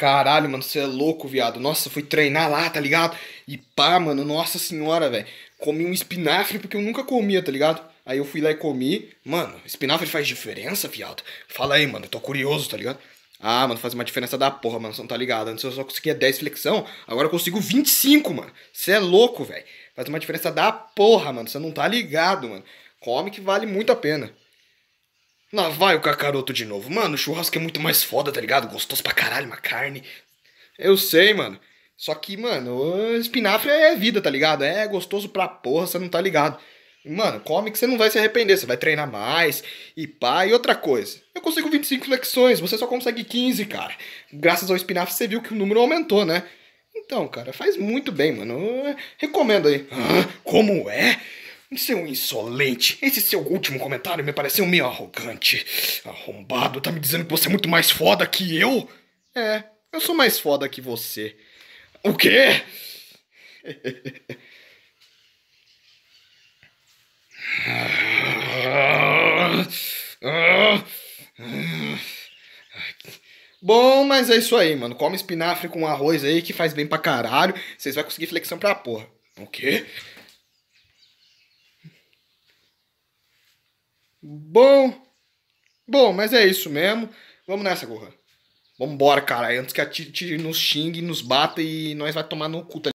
Caralho, mano, você é louco, viado. Nossa, fui treinar lá, tá ligado? E pá, mano, nossa senhora, velho. Comi um espinafre porque eu nunca comia, tá ligado? Aí eu fui lá e comi. Mano, espinafre faz diferença, viado? Fala aí, mano, eu tô curioso, tá ligado? Ah, mano, faz uma diferença da porra, mano, você não tá ligado? Antes eu só conseguia 10 flexão, agora eu consigo 25, mano. Você é louco, velho. Faz uma diferença da porra, mano, você não tá ligado, mano. Come que vale muito a pena. Lá vai o cacaroto de novo. Mano, o churrasco é muito mais foda, tá ligado? Gostoso pra caralho, uma carne. Eu sei, mano. Só que, mano, espinafre é vida, tá ligado? É gostoso pra porra, você não tá ligado. Mano, come que você não vai se arrepender, você vai treinar mais e pá. E outra coisa, eu consigo 25 flexões, você só consegue 15, cara. Graças ao espinafre você viu que o número aumentou, né? Então, cara, faz muito bem, mano. Eu recomendo aí. como é? Seu insolente, esse seu último comentário me pareceu meio arrogante. Arrombado, tá me dizendo que você é muito mais foda que eu? É, eu sou mais foda que você. O quê? Bom, mas é isso aí, mano. Come espinafre com arroz aí que faz bem pra caralho. Vocês vão conseguir flexão pra porra. O quê? Bom. Bom, mas é isso mesmo. Vamos nessa, Gohan. Vambora, cara. Antes que a Titi nos xingue, nos bata e nós vai tomar no cu, tá